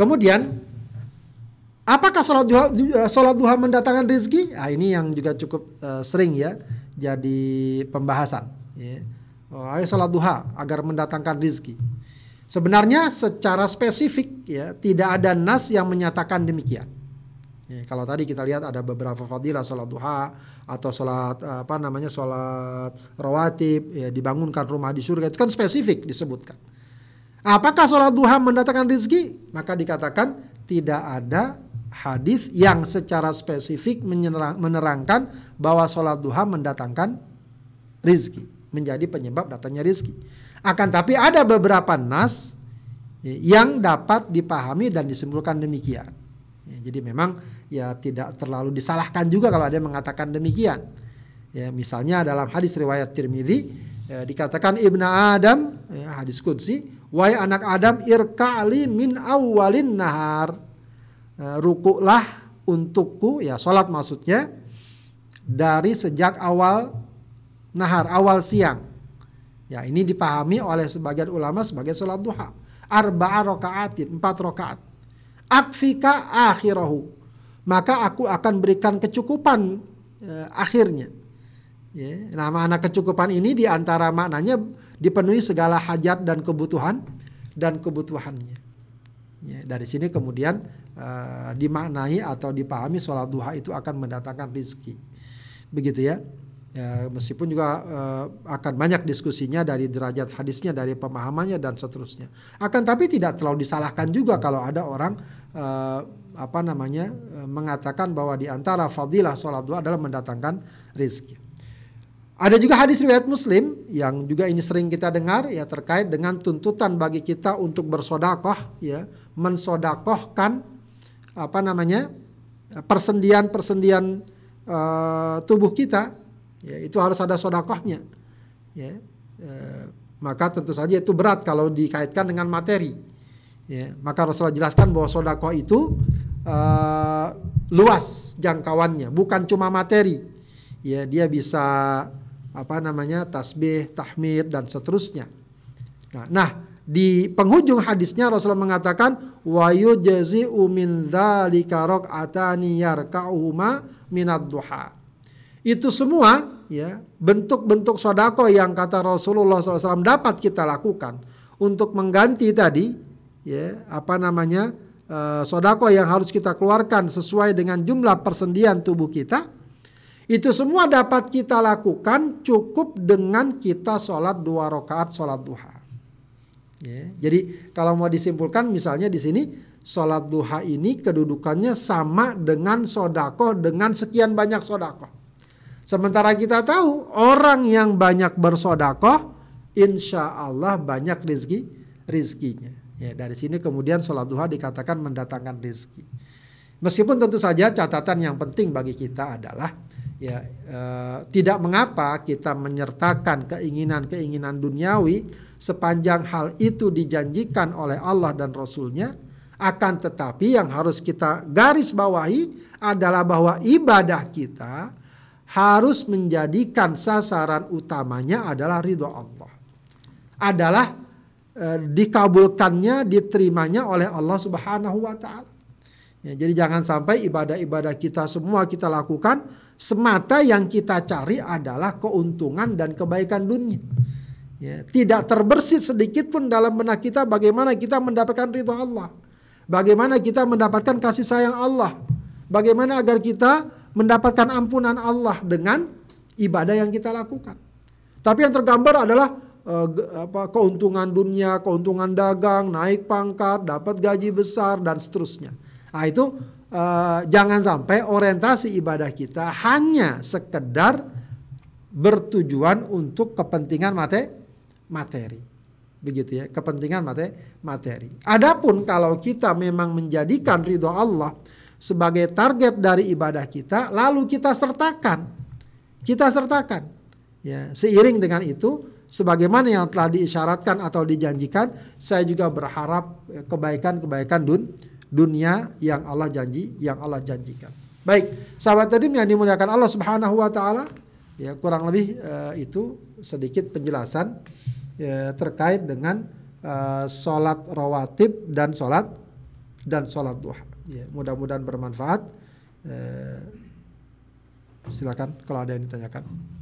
Kemudian apakah sholat duha, eh, sholat duha mendatangkan rezeki? Nah, ini yang juga cukup uh, sering ya jadi pembahasan. Ya. Oh, ayo sholat duha agar mendatangkan rezeki. Sebenarnya secara spesifik ya tidak ada nas yang menyatakan demikian. Ya, kalau tadi kita lihat ada beberapa fadilah sholat duha atau sholat apa namanya sholat rawatib ya, dibangunkan rumah di surga itu kan spesifik disebutkan. Apakah sholat duha mendatangkan rizki? Maka dikatakan tidak ada hadis yang secara spesifik menerangkan bahwa sholat duha mendatangkan rizki. Menjadi penyebab datangnya rizki. Akan tapi ada beberapa nas yang dapat dipahami dan disimpulkan demikian. Ya, jadi memang ya tidak terlalu disalahkan juga kalau ada yang mengatakan demikian. Ya, misalnya dalam hadis riwayat Tirmidzi ya, dikatakan Ibnu Adam ya, hadis qudsi Wahai anak Adam, irka'li min awalin nahar. E, rukuklah untukku, ya sholat maksudnya, dari sejak awal nahar, awal siang. Ya ini dipahami oleh sebagian ulama sebagai sholat duha. Arba'a rokaatin, empat rokaat. Akfika akhirahu. Maka aku akan berikan kecukupan eh, akhirnya Ya, nah makna kecukupan ini diantara maknanya dipenuhi segala hajat dan kebutuhan dan kebutuhannya. Ya, dari sini kemudian uh, dimaknai atau dipahami sholat duha itu akan mendatangkan rizki. Begitu ya. ya meskipun juga uh, akan banyak diskusinya dari derajat hadisnya, dari pemahamannya dan seterusnya. Akan tapi tidak terlalu disalahkan juga kalau ada orang uh, apa namanya mengatakan bahwa diantara fadilah sholat duha adalah mendatangkan rizki. Ada juga hadis riwayat Muslim yang juga ini sering kita dengar ya terkait dengan tuntutan bagi kita untuk bersodakoh ya mensodakohkan apa namanya persendian-persendian uh, tubuh kita ya itu harus ada sodakohnya ya uh, maka tentu saja itu berat kalau dikaitkan dengan materi ya maka Rasulullah jelaskan bahwa sodakoh itu uh, luas jangkauannya bukan cuma materi ya dia bisa apa namanya tasbih, tahmid dan seterusnya. Nah, nah di penghujung hadisnya Rasulullah mengatakan wa yujzi'u min dzalika raka'atani yarka'uhuma minad duha. Itu semua ya bentuk-bentuk sodako yang kata Rasulullah SAW dapat kita lakukan untuk mengganti tadi ya apa namanya uh, sodako yang harus kita keluarkan sesuai dengan jumlah persendian tubuh kita itu semua dapat kita lakukan cukup dengan kita sholat dua rakaat sholat duha. Ya, jadi kalau mau disimpulkan misalnya di sini sholat duha ini kedudukannya sama dengan sodako dengan sekian banyak sodako. Sementara kita tahu orang yang banyak bersodako insya Allah banyak rezeki rezekinya Ya, dari sini kemudian sholat duha dikatakan mendatangkan rezeki Meskipun tentu saja catatan yang penting bagi kita adalah ya e, tidak mengapa kita menyertakan keinginan-keinginan duniawi sepanjang hal itu dijanjikan oleh Allah dan Rasulnya akan tetapi yang harus kita garis bawahi adalah bahwa ibadah kita harus menjadikan sasaran utamanya adalah ridho Allah adalah e, dikabulkannya diterimanya oleh Allah Subhanahu wa taala Ya, jadi jangan sampai ibadah-ibadah kita semua kita lakukan semata yang kita cari adalah keuntungan dan kebaikan dunia. Ya, tidak terbersih sedikit pun dalam benak kita bagaimana kita mendapatkan ridho Allah. Bagaimana kita mendapatkan kasih sayang Allah. Bagaimana agar kita mendapatkan ampunan Allah dengan ibadah yang kita lakukan. Tapi yang tergambar adalah eh, apa, keuntungan dunia, keuntungan dagang, naik pangkat, dapat gaji besar dan seterusnya. Nah, itu eh, jangan sampai orientasi ibadah kita hanya sekedar bertujuan untuk kepentingan mate, materi. Begitu ya, kepentingan mate, materi. Adapun kalau kita memang menjadikan ridho Allah sebagai target dari ibadah kita, lalu kita sertakan, kita sertakan. Ya, seiring dengan itu, sebagaimana yang telah diisyaratkan atau dijanjikan, saya juga berharap eh, kebaikan-kebaikan dunia dunia yang Allah janji, yang Allah janjikan. Baik, sahabat tadi yang dimuliakan Allah Subhanahu wa taala, ya kurang lebih uh, itu sedikit penjelasan ya, terkait dengan uh, sholat rawatib dan sholat dan sholat duha. Ya, mudah-mudahan bermanfaat. Uh, silakan kalau ada yang ditanyakan.